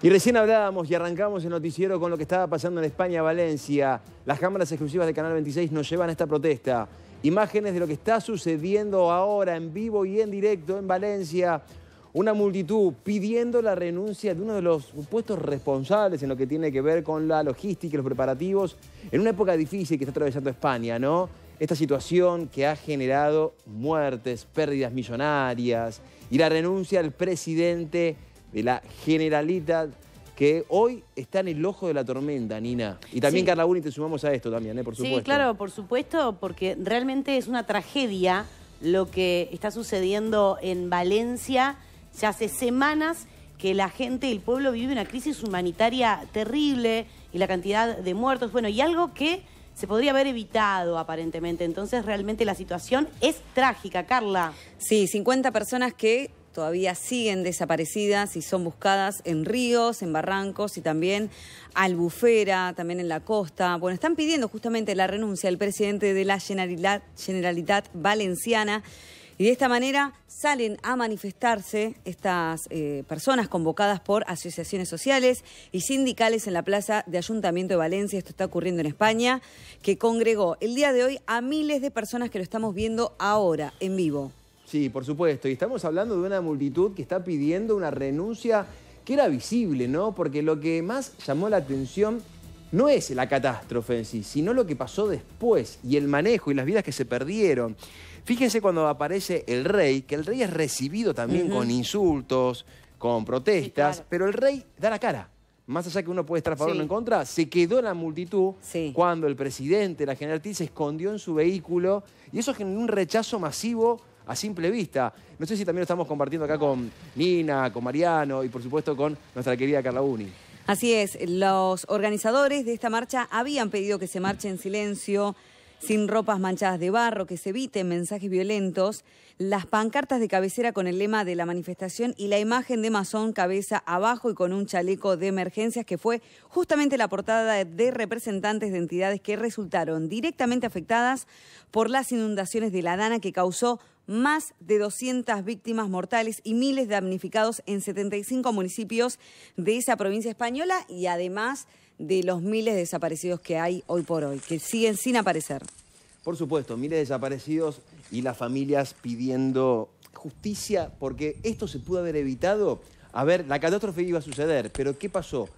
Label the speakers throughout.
Speaker 1: Y recién hablábamos y arrancamos el noticiero con lo que estaba pasando en España, Valencia. Las cámaras exclusivas de Canal 26 nos llevan a esta protesta. Imágenes de lo que está sucediendo ahora en vivo y en directo en Valencia. Una multitud pidiendo la renuncia de uno de los supuestos responsables en lo que tiene que ver con la logística y los preparativos en una época difícil que está atravesando España, ¿no? Esta situación que ha generado muertes, pérdidas millonarias y la renuncia del presidente de la generalita que hoy está en el ojo de la tormenta, Nina. Y también, Carla Buni, te sumamos a esto también, ¿eh? por supuesto. Sí, claro,
Speaker 2: por supuesto, porque realmente es una tragedia lo que está sucediendo en Valencia. Ya hace semanas que la gente, el pueblo vive una crisis humanitaria terrible y la cantidad de muertos, bueno, y algo que se podría haber evitado aparentemente. Entonces realmente la situación es trágica, Carla.
Speaker 3: Sí, 50 personas que todavía siguen desaparecidas y son buscadas en ríos, en barrancos y también albufera, también en la costa. Bueno, están pidiendo justamente la renuncia del presidente de la Generalitat, Valenciana. Y de esta manera salen a manifestarse estas eh, personas convocadas por asociaciones sociales y sindicales en la plaza de Ayuntamiento de Valencia. Esto está ocurriendo en España, que congregó el día de hoy a miles de personas que lo estamos viendo ahora en vivo. Sí, por supuesto. Y estamos hablando de una multitud que está pidiendo una renuncia que era visible,
Speaker 1: ¿no? Porque lo que más llamó la atención no es la catástrofe en sí, sino lo que pasó después y el manejo y las vidas que se perdieron. Fíjense cuando aparece el rey, que el rey es recibido también con insultos, con protestas, pero el rey da la cara. Más allá que uno puede estar a favor o en contra, se quedó la multitud cuando el presidente, la general se escondió en su vehículo y eso generó un rechazo masivo a simple vista. No sé si también lo estamos compartiendo acá con Nina, con Mariano y por supuesto con nuestra querida Carla Uni.
Speaker 3: Así es, los organizadores de esta marcha habían pedido que se marche en silencio sin ropas manchadas de barro, que se eviten mensajes violentos, las pancartas de cabecera con el lema de la manifestación y la imagen de Mazón cabeza abajo y con un chaleco de emergencias que fue justamente la portada de representantes de entidades que resultaron directamente afectadas por las inundaciones de la Dana que causó más de 200 víctimas mortales y miles de damnificados en 75 municipios de esa provincia española y además de los miles desaparecidos que hay hoy por hoy, que siguen sin aparecer.
Speaker 1: Por supuesto, miles de desaparecidos y las familias pidiendo justicia, porque esto se pudo haber evitado. A ver, la catástrofe iba a suceder, pero ¿qué pasó?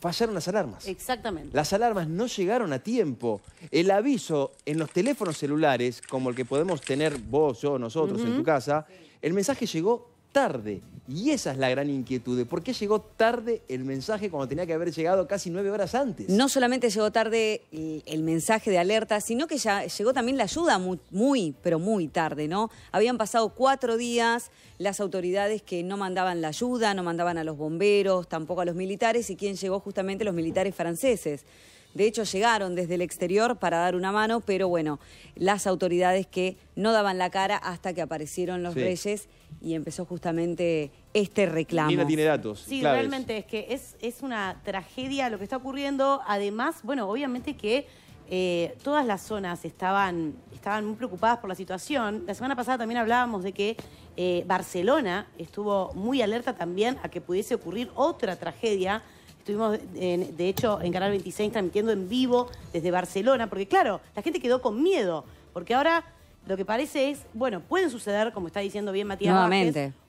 Speaker 1: Fallaron las alarmas.
Speaker 2: Exactamente.
Speaker 1: Las alarmas no llegaron a tiempo. El aviso en los teléfonos celulares, como el que podemos tener vos, o nosotros en tu casa, el mensaje llegó tarde. Y esa es la gran inquietud por qué llegó tarde el
Speaker 3: mensaje cuando tenía que haber llegado casi nueve horas antes. No solamente llegó tarde el mensaje de alerta, sino que ya llegó también la ayuda muy, pero muy tarde, ¿no? Habían pasado cuatro días las autoridades que no mandaban la ayuda, no mandaban a los bomberos, tampoco a los militares, y quien llegó justamente los militares franceses. De hecho, llegaron desde el exterior para dar una mano, pero bueno, las autoridades que no daban la cara hasta que aparecieron los reyes y empezó justamente este reclamo. tiene datos. Sí, realmente
Speaker 2: es que es, es una tragedia lo que está ocurriendo. Además, bueno, obviamente que eh, todas las zonas estaban, estaban muy preocupadas por la situación. La semana pasada también hablábamos de que eh, Barcelona estuvo muy alerta también a que pudiese ocurrir otra tragedia Estuvimos, de hecho, en Canal 26 transmitiendo en vivo desde Barcelona, porque claro, la gente quedó con miedo, porque ahora lo que parece es, bueno, pueden suceder, como está diciendo bien Matías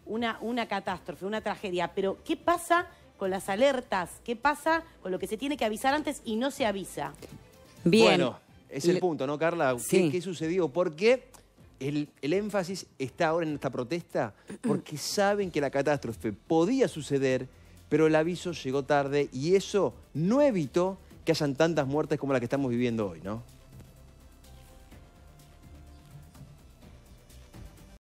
Speaker 2: una, una catástrofe, una tragedia, pero ¿qué pasa con las alertas? ¿Qué pasa con lo que se tiene que avisar antes y no se avisa? Bien.
Speaker 1: Bueno, es el punto, ¿no, Carla? ¿Qué, sucedió? ¿Por qué? El, el, énfasis está ahora en esta protesta porque saben que la catástrofe podía suceder pero el aviso llegó tarde y eso no evitó que hayan tantas muertes como la que estamos viviendo hoy, ¿no?